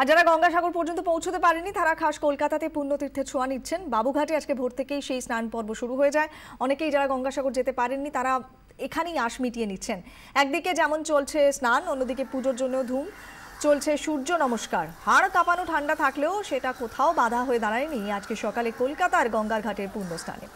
আর যারা গঙ্গাসাগর পর্যন্ত পৌঁছতে পারেনি তারা খাস কলকাতাতে পুণ্যতীর্থে ছোঁয়া নিচ্ছেন বাবুঘাটে আজকে ভোর থেকেই সেই স্নান পর্ব শুরু হয়ে যায় অনেকেই যারা গঙ্গাসাগর যেতে পারেননি তারা এখানেই আশ মিটিয়ে নিচ্ছেন একদিকে যেমন চলছে স্নান অন্যদিকে পুজোর জন্য ধুম চলছে সূর্য নমস্কার হাড় কাঁপানো ঠান্ডা থাকলেও সেটা কোথাও বাধা হয়ে দাঁড়ায়নি আজকে সকালে কলকাতার গঙ্গার ঘাটের পূর্ণ স্নানে